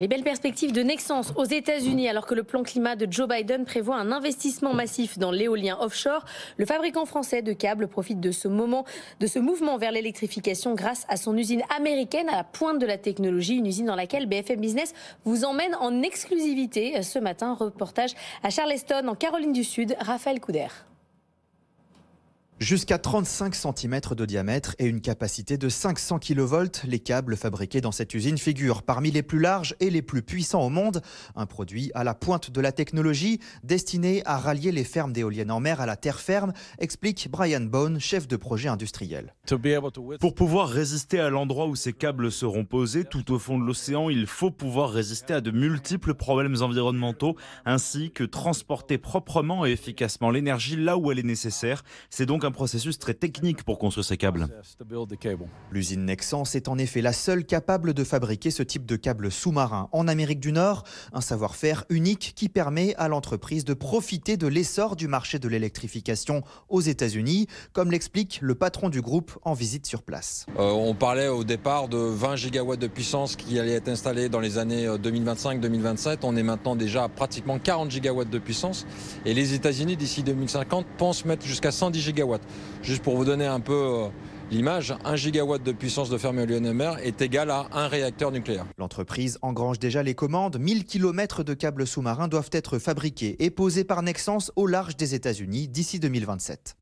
Les belles perspectives de naissance aux États-Unis, alors que le plan climat de Joe Biden prévoit un investissement massif dans l'éolien offshore, le fabricant français de câbles profite de ce moment, de ce mouvement vers l'électrification grâce à son usine américaine à la pointe de la technologie, une usine dans laquelle BFM Business vous emmène en exclusivité ce matin. Reportage à Charleston, en Caroline du Sud, Raphaël Couder. Jusqu'à 35 cm de diamètre et une capacité de 500 kV, les câbles fabriqués dans cette usine figurent parmi les plus larges et les plus puissants au monde. Un produit à la pointe de la technologie, destiné à rallier les fermes d'éoliennes en mer à la terre ferme, explique Brian Bone, chef de projet industriel. Pour pouvoir résister à l'endroit où ces câbles seront posés, tout au fond de l'océan, il faut pouvoir résister à de multiples problèmes environnementaux, ainsi que transporter proprement et efficacement l'énergie là où elle est nécessaire. C'est donc un processus très technique pour construire ces câbles. L'usine Nexans est en effet la seule capable de fabriquer ce type de câble sous-marin en Amérique du Nord, un savoir-faire unique qui permet à l'entreprise de profiter de l'essor du marché de l'électrification aux États-Unis, comme l'explique le patron du groupe en visite sur place. Euh, on parlait au départ de 20 gigawatts de puissance qui allait être installée dans les années 2025-2027. Euh, on est maintenant déjà à pratiquement 40 gigawatts de puissance et les États-Unis d'ici 2050 pensent mettre jusqu'à 110 gigawatts. Juste pour vous donner un peu euh, l'image, un gigawatt de puissance de ferme éolienne est égal à un réacteur nucléaire. L'entreprise engrange déjà les commandes. 1000 km de câbles sous-marins doivent être fabriqués et posés par Nexans au large des États-Unis d'ici 2027.